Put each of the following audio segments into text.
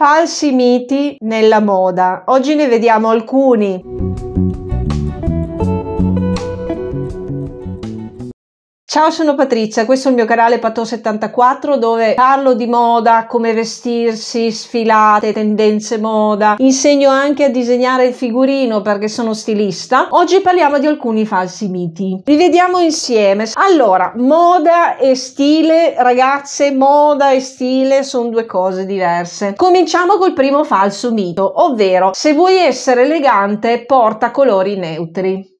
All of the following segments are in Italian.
Falsi miti nella moda. Oggi ne vediamo alcuni. Ciao, sono Patrizia, questo è il mio canale Pato74 dove parlo di moda, come vestirsi, sfilate, tendenze moda, insegno anche a disegnare il figurino perché sono stilista. Oggi parliamo di alcuni falsi miti. Li vediamo insieme. Allora, moda e stile, ragazze, moda e stile sono due cose diverse. Cominciamo col primo falso mito, ovvero se vuoi essere elegante porta colori neutri.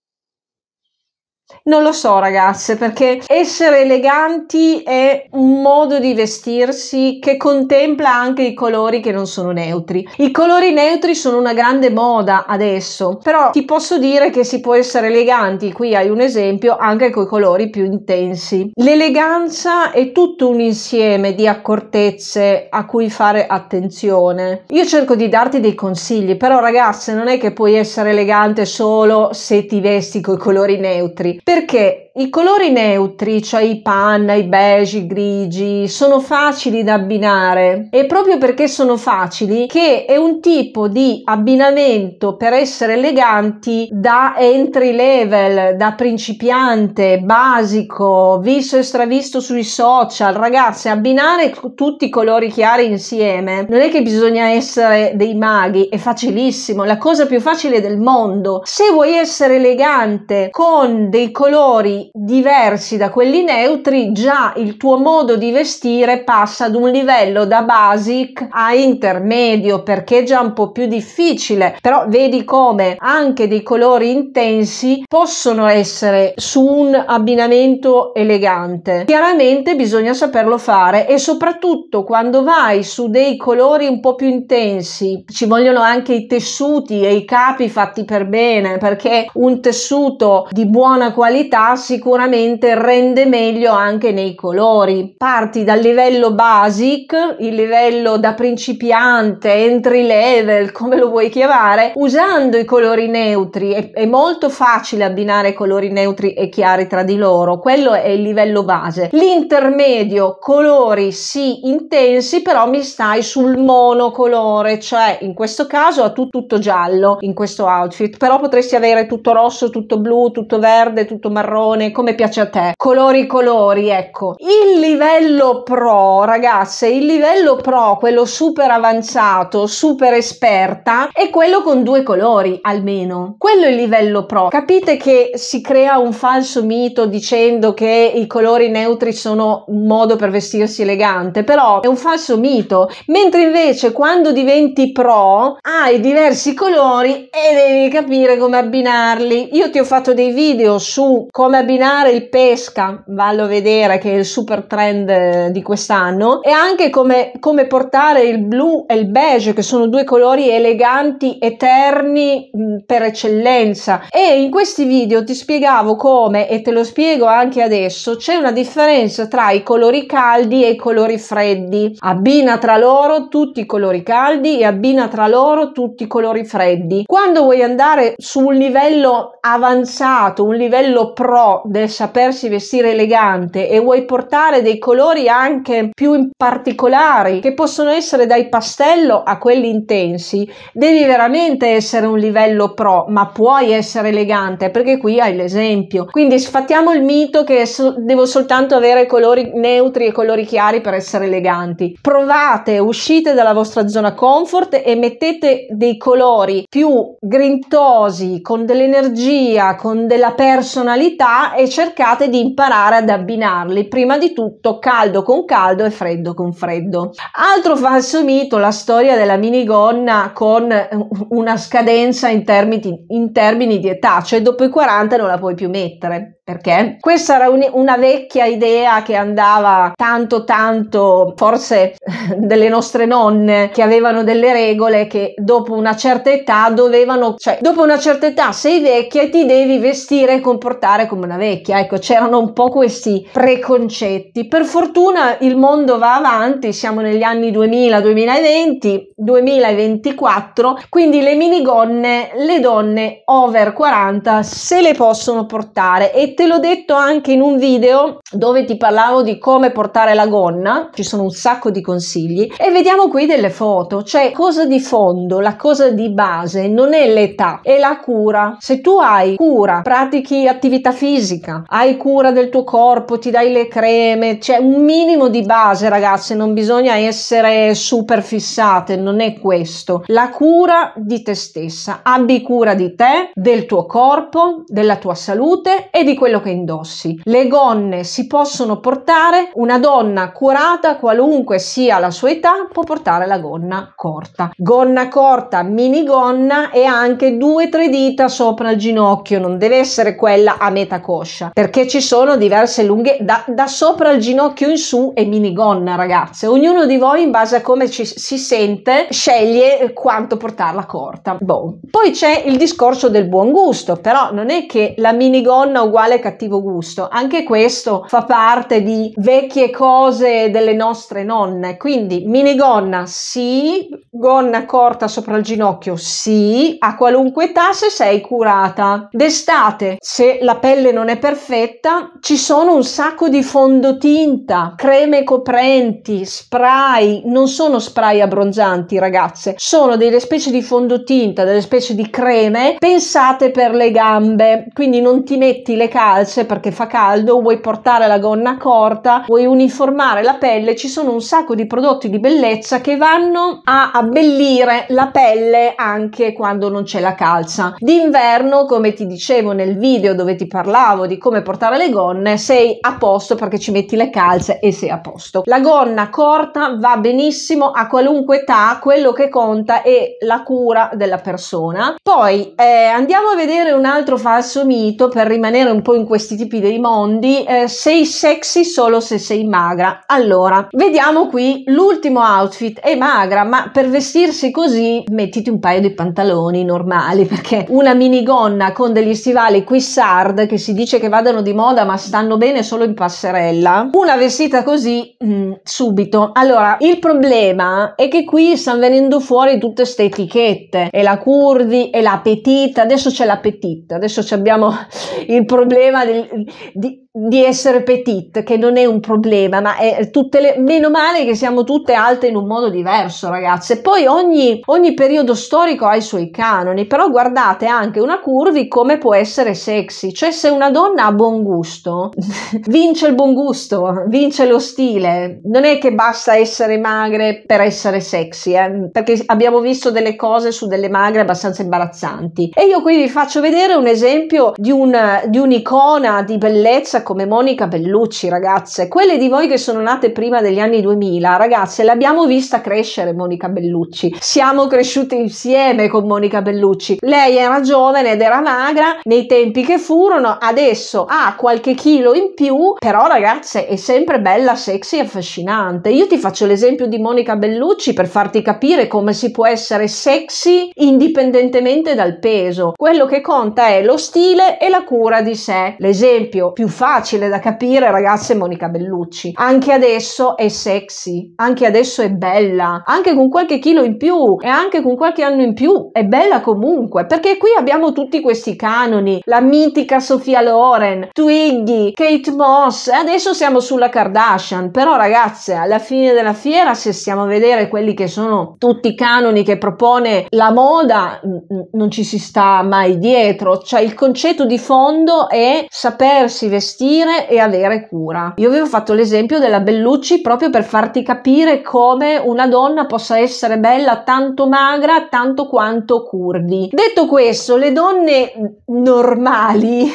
Non lo so ragazze, perché essere eleganti è un modo di vestirsi che contempla anche i colori che non sono neutri. I colori neutri sono una grande moda adesso, però ti posso dire che si può essere eleganti, qui hai un esempio, anche con i colori più intensi. L'eleganza è tutto un insieme di accortezze a cui fare attenzione. Io cerco di darti dei consigli, però ragazze non è che puoi essere elegante solo se ti vesti con i colori neutri. Perché i colori neutri, cioè i panna, i beige, i grigi, sono facili da abbinare e proprio perché sono facili che è un tipo di abbinamento per essere eleganti da entry level, da principiante, basico, visto e stravisto sui social. Ragazzi, abbinare tutti i colori chiari insieme non è che bisogna essere dei maghi, è facilissimo, la cosa più facile del mondo. Se vuoi essere elegante con dei colori diversi da quelli neutri, già il tuo modo di vestire passa ad un livello da basic a intermedio perché è già un po' più difficile, però vedi come anche dei colori intensi possono essere su un abbinamento elegante. Chiaramente bisogna saperlo fare e soprattutto quando vai su dei colori un po' più intensi ci vogliono anche i tessuti e i capi fatti per bene perché un tessuto di buona qualità sicuramente rende meglio anche nei colori. Parti dal livello basic, il livello da principiante, entry level, come lo vuoi chiamare, usando i colori neutri. È, è molto facile abbinare colori neutri e chiari tra di loro, quello è il livello base. L'intermedio, colori sì intensi, però mi stai sul monocolore, cioè in questo caso ha tu tutto giallo in questo outfit, però potresti avere tutto rosso, tutto blu, tutto verde, tutto marrone arancione come piace a te, colori colori, ecco. Il livello pro, ragazze, il livello pro, quello super avanzato, super esperta, è quello con due colori almeno. Quello è il livello pro. Capite che si crea un falso mito dicendo che i colori neutri sono un modo per vestirsi elegante, però è un falso mito. Mentre invece quando diventi pro hai diversi colori e devi capire come abbinarli. Io ti ho fatto dei video su come abbinare abbinare il pesca, vallo a vedere che è il super trend eh, di quest'anno, e anche come, come portare il blu e il beige, che sono due colori eleganti, eterni mm, per eccellenza. E in questi video ti spiegavo come, e te lo spiego anche adesso, c'è una differenza tra i colori caldi e i colori freddi. Abbina tra loro tutti i colori caldi e abbina tra loro tutti i colori freddi. Quando vuoi andare su un livello avanzato, un livello pro del sapersi vestire elegante e vuoi portare dei colori anche più particolari che possono essere dai pastello a quelli intensi, devi veramente essere un livello pro, ma puoi essere elegante perché qui hai l'esempio. Quindi sfattiamo il mito che so- devo soltanto avere colori neutri e colori chiari per essere eleganti. Provate, uscite dalla vostra zona comfort e mettete dei colori più grintosi, con dell'energia, con della personalità e cercate di imparare ad abbinarli, prima di tutto caldo con caldo e freddo con freddo. Altro falso mito, la storia della minigonna con eh, una scadenza in termini, in termini di età, cioè dopo i 40 non la puoi più mettere perché questa era un, una vecchia idea che andava tanto tanto forse delle nostre nonne che avevano delle regole che dopo una certa età dovevano cioè dopo una certa età sei vecchia e ti devi vestire e comportare come una vecchia. Ecco, c'erano un po' questi preconcetti. Per fortuna il mondo va avanti, siamo negli anni 2000, 2020, 2024, quindi le minigonne, le donne over 40 se le possono portare e te l'ho detto anche in un video dove ti parlavo di come portare la gonna, ci sono un sacco di consigli e vediamo qui delle foto, cioè cosa di fondo, la cosa di base non è l'età, è la cura. Se tu hai cura, pratichi attività fisica, fisica, hai cura del tuo corpo, ti dai le creme, c'è un minimo di base ragazze, non bisogna essere super fissate, non è questo. La cura di te stessa, abbi cura di te, del tuo corpo, della tua salute e di quello che indossi. Le gonne si possono portare, una donna curata qualunque sia la sua età può portare la gonna corta. Gonna corta, minigonna e anche due o tre dita sopra il ginocchio, non deve essere quella a metà corta coscia perché ci sono diverse lunghe da, da sopra il ginocchio in su e minigonna ragazze ognuno di voi in base a come ci, si sente sceglie eh, quanto portarla corta boh. poi c'è il discorso del buon gusto però non è che la minigonna uguale cattivo gusto anche questo fa parte di vecchie cose delle nostre nonne quindi minigonna sì gonna corta sopra il ginocchio sì a qualunque età se sei curata d'estate se la pelle non non è perfetta, ci sono un sacco di fondotinta, creme coprenti, spray, non sono spray abbronzanti ragazze, sono delle specie di fondotinta, delle specie di creme pensate per le gambe, quindi non ti metti le calze perché fa caldo, vuoi portare la gonna corta, vuoi uniformare la pelle, ci sono un sacco di prodotti di bellezza che vanno a abbellire la pelle anche quando non c'è la calza. D'inverno, come ti dicevo nel video dove ti parlavo, bravo di come portare le gonne sei a posto perché ci metti le calze e sei a posto. La gonna corta va benissimo a qualunque età, quello che conta è la cura della persona. Poi eh, andiamo a vedere un altro falso mito per rimanere un po' in questi tipi dei mondi, eh, sei sexy solo se sei magra. Allora, vediamo qui l'ultimo outfit, è magra, ma per vestirsi così mettiti un paio di pantaloni normali perché una minigonna con degli stivali qui sard che si dice dice che vadano di moda ma stanno bene solo in passerella, una vestita così mh, mm, subito. Allora, il problema è che qui stanno venendo fuori tutte queste etichette, e la curvi, e la petite. adesso c'è la petite. adesso abbiamo il problema del, di, di essere petite, che non è un problema, ma è tutte le... meno male che siamo tutte alte in un modo diverso, ragazze. Poi ogni, ogni periodo storico ha i suoi canoni, però guardate anche una curvi come può essere sexy, cioè se una donna ha buon gusto, vince il buon gusto, vince lo stile. Non è che basta essere magre per essere sexy, eh? perché abbiamo visto delle cose su delle magre abbastanza imbarazzanti. E io qui vi faccio vedere un esempio di, un, di un'icona di bellezza come Monica Bellucci, ragazze. Quelle di voi che sono nate prima degli anni 2000, ragazze, l'abbiamo vista crescere Monica Bellucci. Siamo cresciute insieme con Monica Bellucci. Lei era giovane ed era magra nei tempi che furono, adesso adesso ha qualche chilo in più, però ragazze è sempre bella, sexy e affascinante. Io ti faccio l'esempio di Monica Bellucci per farti capire come si può essere sexy indipendentemente dal peso. Quello che conta è lo stile e la cura di sé. L'esempio più facile da capire, ragazze, è Monica Bellucci. Anche adesso è sexy, anche adesso è bella, anche con qualche chilo in più e anche con qualche anno in più è bella comunque, perché qui abbiamo tutti questi canoni, la mitica Sofia Loren Loren, Twiggy, Kate Moss e adesso siamo sulla Kardashian. Però ragazze, alla fine della fiera, se stiamo a vedere quelli che sono tutti i canoni che propone la moda, non ci si sta mai dietro. Cioè il concetto di fondo è sapersi vestire e avere cura. Io avevo fatto l'esempio della Bellucci proprio per farti capire come una donna possa essere bella tanto magra, tanto quanto curdi. Detto questo, le donne normali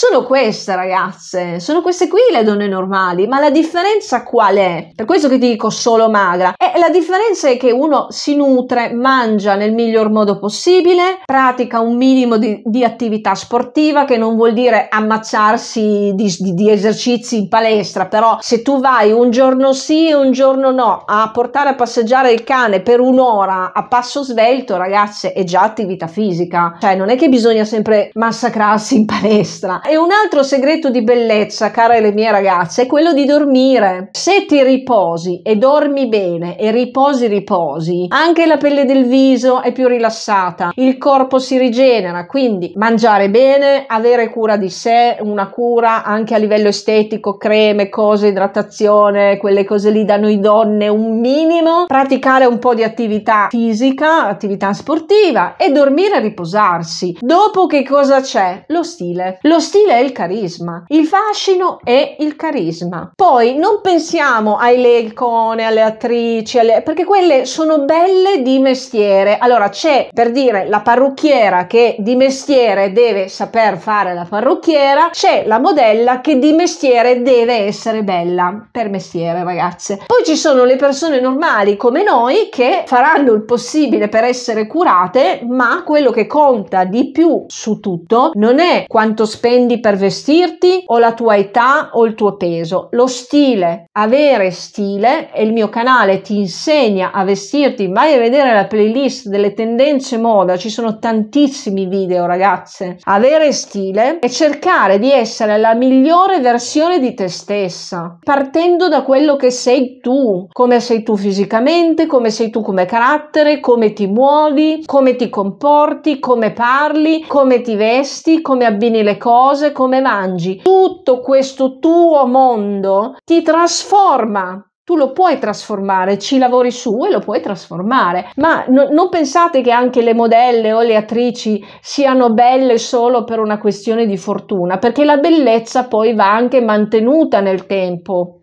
sono queste ragazze, sono queste qui le donne normali, ma la differenza qual è? Per questo che ti dico solo magra. E eh, la differenza è che uno si nutre, mangia nel miglior modo possibile, pratica un minimo di, di attività sportiva, che non vuol dire ammazzarsi di, di, di esercizi in palestra, però se tu vai un giorno sì e un giorno no a portare a passeggiare il cane per un'ora a passo svelto, ragazze, è già attività fisica. Cioè non è che bisogna sempre massacrarsi in palestra. E un altro segreto di bellezza, care le mie ragazze, è quello di dormire. Se ti riposi e dormi bene e riposi riposi, anche la pelle del viso è più rilassata, il corpo si rigenera, quindi mangiare bene, avere cura di sé, una cura anche a livello estetico, creme, cose, idratazione, quelle cose lì da noi donne, un minimo, praticare un po' di attività fisica, attività sportiva e dormire e riposarsi. Dopo che cosa c'è? Lo stile. Lo stile è il carisma, il fascino è il carisma. Poi non pensiamo alle icone, alle attrici, alle... perché quelle sono belle di mestiere. Allora c'è per dire la parrucchiera che di mestiere deve saper fare la parrucchiera, c'è la modella che di mestiere deve essere bella, per mestiere ragazze. Poi ci sono le persone normali come noi che faranno il possibile per essere curate, ma quello che conta di più su tutto non è quanto spende prendi per vestirti o la tua età o il tuo peso. Lo stile, avere stile e il mio canale ti insegna a vestirti. Vai a vedere la playlist delle tendenze moda, ci sono tantissimi video ragazze. Avere stile e cercare di essere la migliore versione di te stessa, partendo da quello che sei tu, come sei tu fisicamente, come sei tu come carattere, come ti muovi, come ti comporti, come parli, come ti vesti, come abbini le cose cose come mangi, tutto questo tuo mondo ti trasforma tu lo puoi trasformare, ci lavori su e lo puoi trasformare. Ma no, non pensate che anche le modelle o le attrici siano belle solo per una questione di fortuna, perché la bellezza poi va anche mantenuta nel tempo.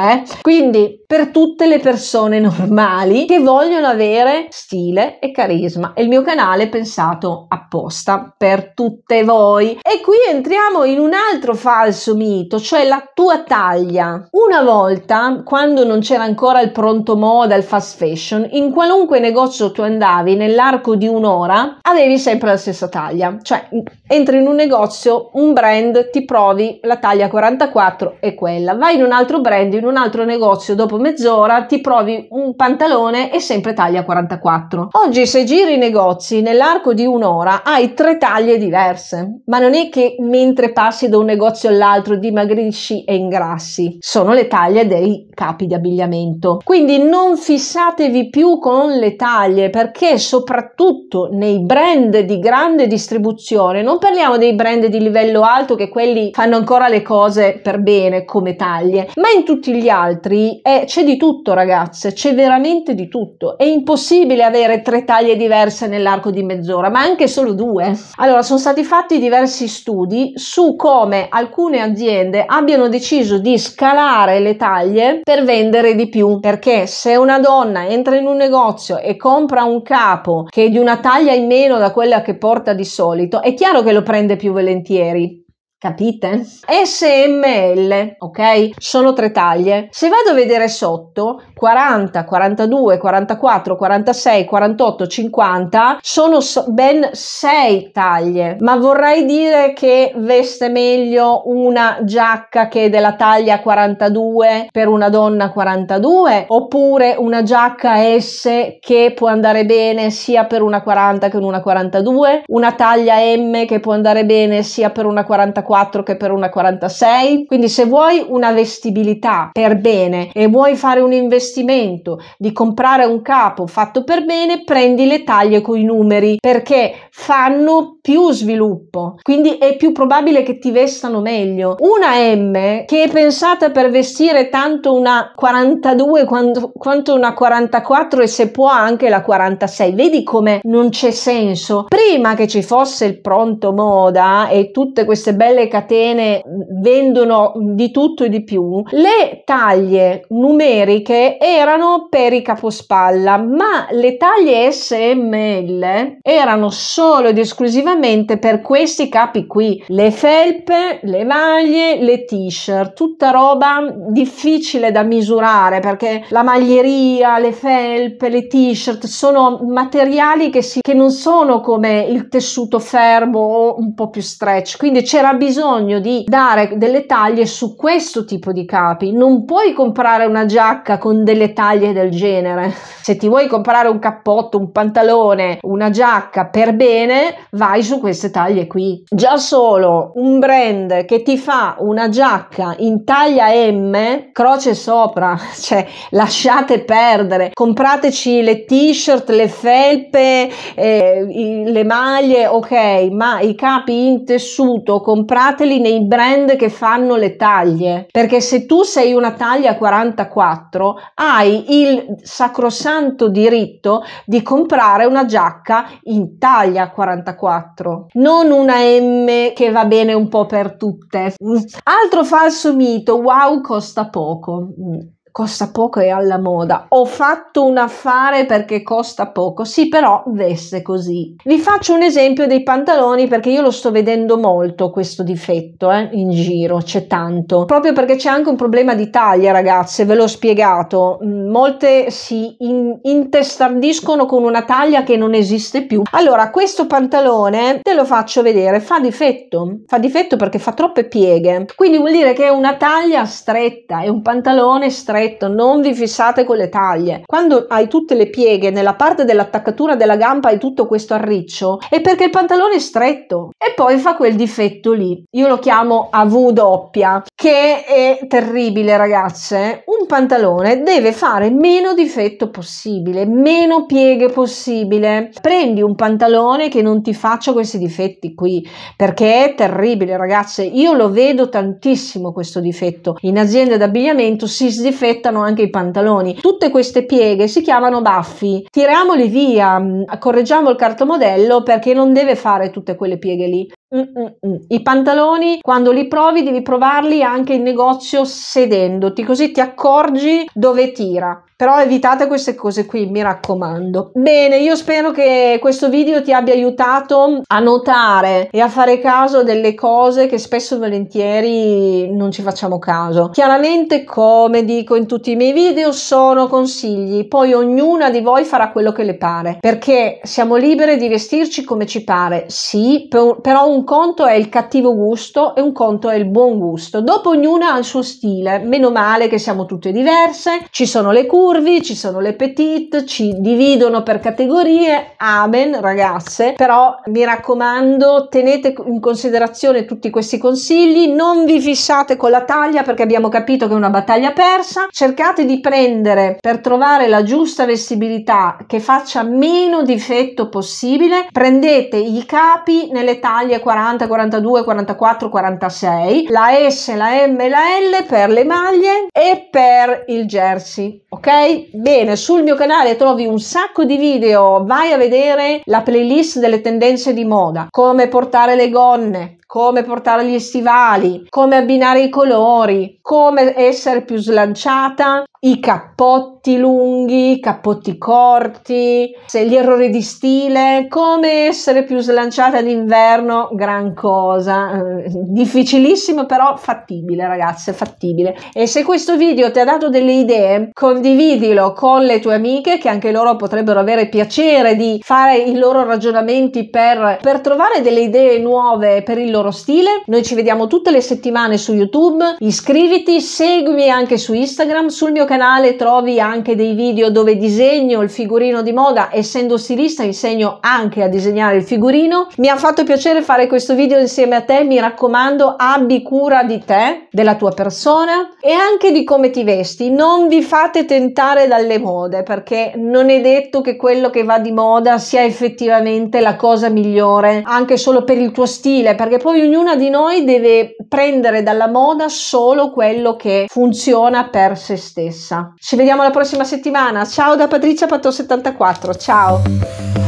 Eh? Quindi per tutte le persone normali che vogliono avere stile e carisma. E il mio canale è pensato apposta per tutte voi. E qui entriamo in un altro falso mito, cioè la tua taglia. Una volta, quando non c'era ancora il pronto moda, il fast fashion, in qualunque negozio tu andavi nell'arco di un'ora avevi sempre la stessa taglia. Cioè entri in un negozio, un brand, ti provi la taglia 44 e quella. Vai in un altro brand, in un un altro negozio dopo mezz'ora ti provi un pantalone e sempre taglia 44. Oggi se giri i negozi nell'arco di un'ora hai tre taglie diverse, ma non è che mentre passi da un negozio all'altro dimagrisci e ingrassi, sono le taglie dei capi di abbigliamento. Quindi non fissatevi più con le taglie perché soprattutto nei brand di grande distribuzione, non parliamo dei brand di livello alto che quelli fanno ancora le cose per bene come taglie, ma in tutti gli gli altri, è, eh, c'è di tutto ragazze, c'è veramente di tutto. È impossibile avere tre taglie diverse nell'arco di mezz'ora, ma anche solo due. Allora, sono stati fatti diversi studi su come alcune aziende abbiano deciso di scalare le taglie per vendere di più, perché se una donna entra in un negozio e compra un capo che è di una taglia in meno da quella che porta di solito, è chiaro che lo prende più volentieri Capite? SML, ok? Sono tre taglie. Se vado a vedere sotto, 40, 42, 44, 46, 48, 50, sono ben sei taglie. Ma vorrei dire che veste meglio una giacca che è della taglia 42 per una donna 42, oppure una giacca S che può andare bene sia per una 40 che per una 42, una taglia M che può andare bene sia per una 44 44 che per una 46. Quindi se vuoi una vestibilità per bene e vuoi fare un investimento di comprare un capo fatto per bene, prendi le taglie con i numeri perché fanno più sviluppo. Quindi è più probabile che ti vestano meglio. Una M che è pensata per vestire tanto una 42 quanto, quanto una 44 e se può anche la 46. Vedi come non c'è senso. Prima che ci fosse il pronto moda e tutte queste belle le catene vendono di tutto e di più, le taglie numeriche erano per i capospalla, ma le taglie SML erano solo ed esclusivamente per questi capi qui, le felpe, le maglie, le t-shirt, tutta roba difficile da misurare perché la maglieria, le felpe, le t-shirt sono materiali che, si, che non sono come il tessuto fermo o un po' più stretch, quindi c'era bisogno bisogno di dare delle taglie su questo tipo di capi. Non puoi comprare una giacca con delle taglie del genere. Se ti vuoi comprare un cappotto, un pantalone, una giacca per bene, vai su queste taglie qui. Già solo un brand che ti fa una giacca in taglia M, croce sopra, cioè lasciate perdere, comprateci le t-shirt, le felpe, eh, le maglie, ok, ma i capi in tessuto comprate comprateli nei brand che fanno le taglie, perché se tu sei una taglia 44 hai il sacrosanto diritto di comprare una giacca in taglia 44, non una M che va bene un po' per tutte. Altro falso mito, wow costa poco. Mm costa poco e alla moda. Ho fatto un affare perché costa poco. Sì, però veste così. Vi faccio un esempio dei pantaloni perché io lo sto vedendo molto questo difetto eh, in giro, c'è tanto. Proprio perché c'è anche un problema di taglia, ragazze, ve l'ho spiegato. Mm, molte si in- intestardiscono con una taglia che non esiste più. Allora, questo pantalone te lo faccio vedere, fa difetto. Fa difetto perché fa troppe pieghe. Quindi vuol dire che è una taglia stretta, è un pantalone stretto stretto, non vi fissate con le taglie. Quando hai tutte le pieghe, nella parte dell'attaccatura della gamba hai tutto questo arriccio, è perché il pantalone è stretto e poi fa quel difetto lì. Io lo chiamo a V doppia, che è terribile ragazze. Un pantalone deve fare meno difetto possibile, meno pieghe possibile. Prendi un pantalone che non ti faccia questi difetti qui, perché è terribile ragazze. Io lo vedo tantissimo questo difetto. In aziende d'abbigliamento si sdifetta scoppiettano anche i pantaloni. Tutte queste pieghe si chiamano baffi. Tiriamoli via, mm, correggiamo il cartomodello perché non deve fare tutte quelle pieghe lì. Mm, mm mm I pantaloni, quando li provi, devi provarli anche in negozio sedendoti, così ti accorgi dove tira però evitate queste cose qui mi raccomando bene io spero che questo video ti abbia aiutato a notare e a fare caso delle cose che spesso e volentieri non ci facciamo caso chiaramente come dico in tutti i miei video sono consigli poi ognuna di voi farà quello che le pare perché siamo libere di vestirci come ci pare sì però un conto è il cattivo gusto e un conto è il buon gusto dopo ognuna ha il suo stile meno male che siamo tutte diverse ci sono le cure curvi, ci sono le petite, ci dividono per categorie, amen ragazze, però mi raccomando tenete in considerazione tutti questi consigli, non vi fissate con la taglia perché abbiamo capito che è una battaglia persa, cercate di prendere per trovare la giusta vestibilità che faccia meno difetto possibile, prendete i capi nelle taglie 40, 42, 44, 46, la S, la M e la L per le maglie e per il jersey, ok? Bene, sul mio canale trovi un sacco di video, vai a vedere la playlist delle tendenze di moda, come portare le gonne, come portare gli stivali, come abbinare i colori, come essere più slanciata, i cappotti lunghi, i cappotti corti, gli errori di stile, come essere più slanciata d'inverno, gran cosa. Eh, difficilissimo però fattibile ragazze, fattibile. E se questo video ti ha dato delle idee, condividilo con le tue amiche che anche loro potrebbero avere piacere di fare i loro ragionamenti per, per trovare delle idee nuove per il loro loro stile. Noi ci vediamo tutte le settimane su YouTube. Iscriviti, seguimi anche su Instagram. Sul mio canale trovi anche dei video dove disegno il figurino di moda. Essendo stilista, insegno anche a disegnare il figurino. Mi ha fatto piacere fare questo video insieme a te. Mi raccomando, abbi cura di te, della tua persona e anche di come ti vesti. Non vi fate tentare dalle mode perché non è detto che quello che va di moda sia effettivamente la cosa migliore anche solo per il tuo stile perché poi poi ognuna di noi deve prendere dalla moda solo quello che funziona per se stessa. Ci vediamo la prossima settimana. Ciao da Patricia Patto74. Ciao.